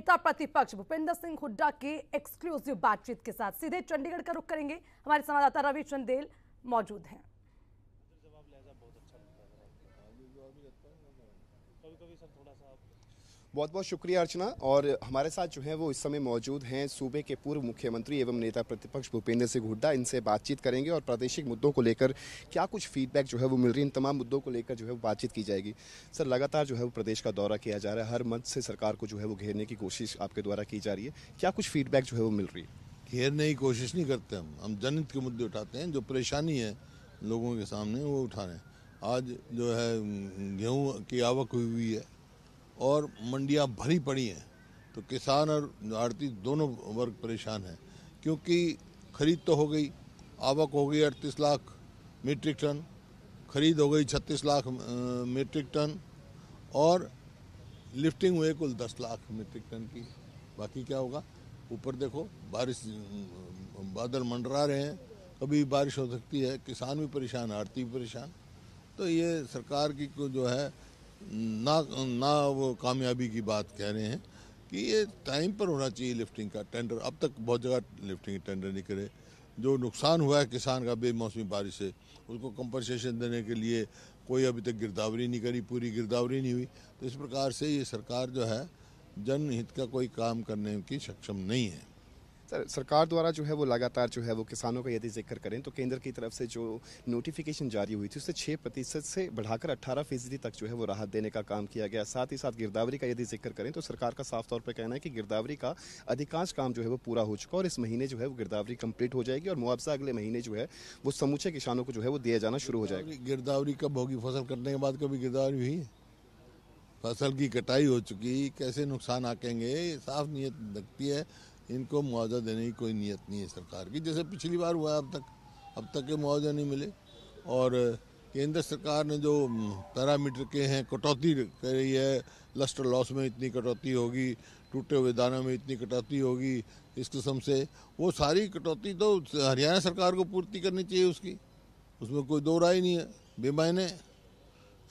नेता प्रतिपक्ष भूपेंद्र सिंह हुड्डा के एक्सक्लूसिव बातचीत के साथ सीधे चंडीगढ़ का रुख करेंगे हमारे संवाददाता रवि चंदेल मौजूद हैं अच्छा हाँ, कभी कभी सर थोड़ा सा बहुत बहुत शुक्रिया अर्चना और हमारे साथ जो है वो इस समय मौजूद हैं सूबे के पूर्व मुख्यमंत्री एवं नेता प्रतिपक्ष भूपेंद्र सिंह हुड्डा इनसे बातचीत करेंगे और प्रादेशिक मुद्दों को लेकर क्या कुछ फीडबैक जो है वो मिल रही है इन तमाम मुद्दों को लेकर जो है वो बातचीत की जाएगी सर लगातार जो है वो प्रदेश का दौरा किया जा रहा है हर मंच से सरकार को जो है वो घेरने की कोशिश आपके द्वारा की जा रही है क्या कुछ फीडबैक जो है वो मिल रही है घेरने की कोशिश नहीं करते हम हम जनहित के मुद्दे उठाते हैं जो परेशानी है लोगों के सामने वो उठा रहे हैं आज जो है गेहूँ की आवक हुई हुई है और मंडियां भरी पड़ी हैं तो किसान और आड़ती दोनों वर्ग परेशान हैं क्योंकि खरीद तो हो गई आवक हो गई अड़तीस लाख मीट्रिक टन खरीद हो गई छत्तीस लाख मीट्रिक टन और लिफ्टिंग हुए कुल दस लाख मीट्रिक टन की बाकी क्या होगा ऊपर देखो बारिश बादल मंडरा रहे हैं कभी बारिश हो सकती है किसान भी परेशान आड़ती भी परेशान तो ये सरकार की को जो है ना ना वो कामयाबी की बात कह रहे हैं कि ये टाइम पर होना चाहिए लिफ्टिंग का टेंडर अब तक बहुत जगह लिफ्टिंग टेंडर नहीं करे जो नुकसान हुआ है किसान का बेमौसमी बारिश से उसको कंपनसेशन देने के लिए कोई अभी तक गिरदावरी नहीं करी पूरी गिरदावरी नहीं हुई तो इस प्रकार से ये सरकार जो है जनहित का कोई काम करने की सक्षम नहीं है सर सरकार द्वारा जो है वो लगातार जो है वो किसानों का यदि जिक्र करें तो केंद्र की तरफ से जो नोटिफिकेशन जारी हुई थी उससे छः प्रतिशत से बढ़ाकर अट्ठारह फीसदी तक जो है वो राहत देने का काम किया गया साथ ही साथ गिरदावरी का यदि जिक्र करें तो सरकार का साफ तौर पर कहना है कि गिरदावरी का अधिकांश काम जो है वो पूरा हो चुका और इस महीने जो है वो गिरदावरी कम्प्लीट हो जाएगी और मुआवजा अगले महीने जो है वो समूचे किसानों को जो है वो दिया जाना शुरू हो जाएगा गिरदावरी कब होगी फसल कटने के बाद कभी गिरदावरी हुई फसल की कटाई हो चुकी कैसे नुकसान आकेंगे साफ नीयत लगती है इनको मुआवजा देने की कोई नीयत नहीं है सरकार की जैसे पिछली बार हुआ अब तक अब तक के मुआवजा नहीं मिले और केंद्र सरकार ने जो पैरामीटर के हैं कटौती रही है लस्टर लॉस में इतनी कटौती होगी टूटे हुए दानों में इतनी कटौती होगी इस किस्म से वो सारी कटौती तो हरियाणा सरकार को पूर्ति करनी चाहिए उसकी उसमें कोई दो राय नहीं है बेमायने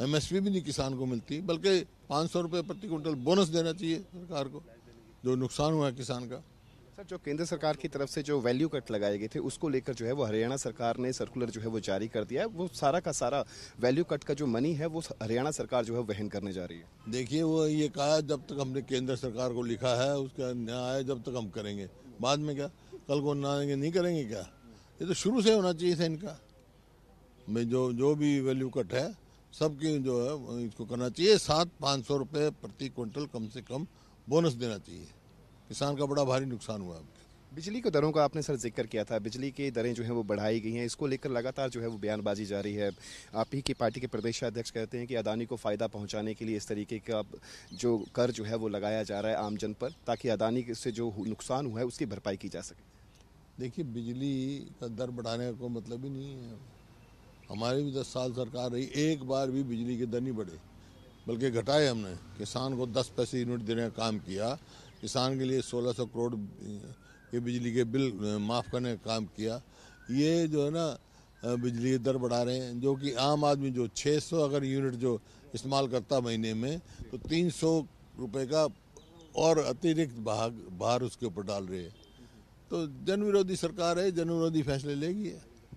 पी भी नहीं किसान को मिलती बल्कि पाँच सौ रुपये प्रति क्विंटल बोनस देना चाहिए सरकार को जो नुकसान हुआ है किसान का सर जो केंद्र सरकार की तरफ से जो वैल्यू कट लगाए गए थे उसको लेकर जो है वो हरियाणा सरकार ने सर्कुलर जो है वो जारी कर दिया है वो सारा का सारा वैल्यू कट का जो मनी है वो हरियाणा सरकार जो है वहन करने जा रही है देखिए वो ये कहा जब तक हमने केंद्र सरकार को लिखा है उसका न्याय जब तक हम करेंगे बाद में क्या कल को नाएंगे नहीं करेंगे क्या ये तो शुरू से होना चाहिए था इनका मैं जो जो भी वैल्यू कट है सबके जो है इसको करना चाहिए सात पाँच सौ रुपये प्रति क्विंटल कम से कम बोनस देना चाहिए किसान का बड़ा भारी नुकसान हुआ है बिजली के दरों का आपने सर जिक्र किया था बिजली की दरें जो हैं वो बढ़ाई गई हैं इसको लेकर लगातार जो है वो बयानबाजी जारी है आप ही की पार्टी के प्रदेशाध्यक्ष कहते हैं कि अदानी को फ़ायदा पहुंचाने के लिए इस तरीके का जो कर जो है वो लगाया जा रहा है आम जन पर ताकि अदानी से जो नुकसान हुआ है उसकी भरपाई की जा सके देखिए बिजली का दर बढ़ाने का कोई मतलब ही नहीं है हमारी भी दस साल सरकार रही एक बार भी बिजली के दर नहीं बढ़े बल्कि घटाए हमने किसान को दस पैसे यूनिट देने का काम किया किसान के लिए 1600 करोड़ के बिजली के बिल माफ़ करने का काम किया ये जो है ना बिजली की दर बढ़ा रहे हैं जो कि आम आदमी जो 600 अगर यूनिट जो इस्तेमाल करता महीने में तो 300 रुपए का और अतिरिक्त भाग भार उसके ऊपर डाल रहे हैं तो जन विरोधी सरकार है जन विरोधी फैसले लेगी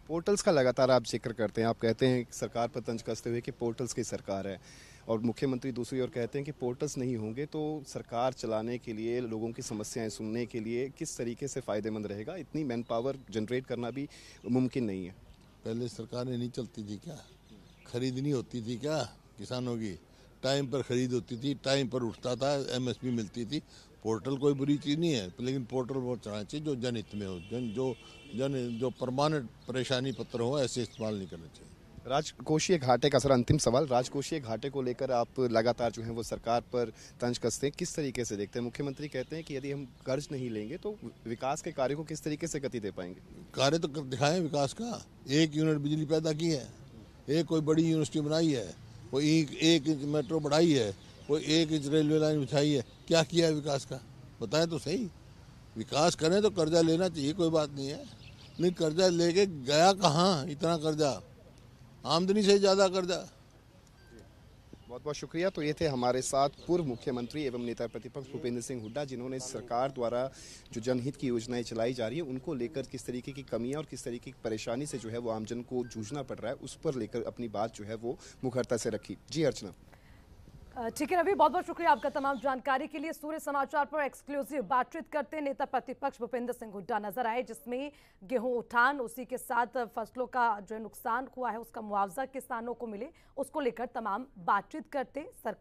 पोर्टल्स का लगातार आप जिक्र करते हैं आप कहते हैं सरकार पर तंज कसते हुए कि पोर्टल्स की सरकार है और मुख्यमंत्री दूसरी ओर कहते हैं कि पोर्टल्स नहीं होंगे तो सरकार चलाने के लिए लोगों की समस्याएं सुनने के लिए किस तरीके से फ़ायदेमंद रहेगा इतनी मैन पावर जनरेट करना भी मुमकिन नहीं है पहले सरकारें नहीं चलती थी क्या खरीदनी होती थी क्या किसानों की टाइम पर खरीद होती थी टाइम पर उठता था एमएसपी मिलती थी पोर्टल कोई बुरी चीज़ नहीं है लेकिन पोर्टल वो चलाना चाहिए जो जनहित में हो जन जो जन जो परमानेंट परेशानी पत्र हो ऐसे इस्तेमाल नहीं करना चाहिए राजकोषीय घाटे का सर अंतिम सवाल राजकोषीय घाटे को लेकर आप लगातार जो है वो सरकार पर तंज कसते हैं किस तरीके से देखते हैं मुख्यमंत्री कहते हैं कि यदि हम कर्ज नहीं लेंगे तो विकास के कार्य को किस तरीके से गति दे पाएंगे कार्य तो दिखाएं विकास का एक यूनिट बिजली पैदा की है एक कोई बड़ी यूनिवर्सिटी बनाई है कोई एक, एक मेट्रो बढ़ाई है वो एक इंच रेलवे लाइन बिछाई है क्या किया है विकास का बताएं तो सही विकास करें तो कर्जा लेना चाहिए कोई बात नहीं है नहीं कर्जा लेके गया कहाँ इतना कर्जा आमदनी से ज़्यादा कर्जा बहुत बहुत शुक्रिया तो ये थे हमारे साथ पूर्व मुख्यमंत्री एवं नेता प्रतिपक्ष भूपेंद्र सिंह हुड्डा जिन्होंने सरकार द्वारा जो जनहित की योजनाएं चलाई जा रही है उनको लेकर किस तरीके की कमियां और किस तरीके की परेशानी से जो है वो आमजन को जूझना पड़ रहा है उस पर लेकर अपनी बात जो है वो मुखरता से रखी जी अर्चना ठीक है रवि बहुत बहुत शुक्रिया आपका तमाम जानकारी के लिए सूर्य समाचार पर एक्सक्लूसिव बातचीत करते नेता प्रतिपक्ष भूपेंद्र सिंह हुड्डा नजर आए जिसमें गेहूं उठान उसी के साथ फसलों का जो नुकसान हुआ है उसका मुआवजा किसानों को मिले उसको लेकर तमाम बातचीत करते सरकार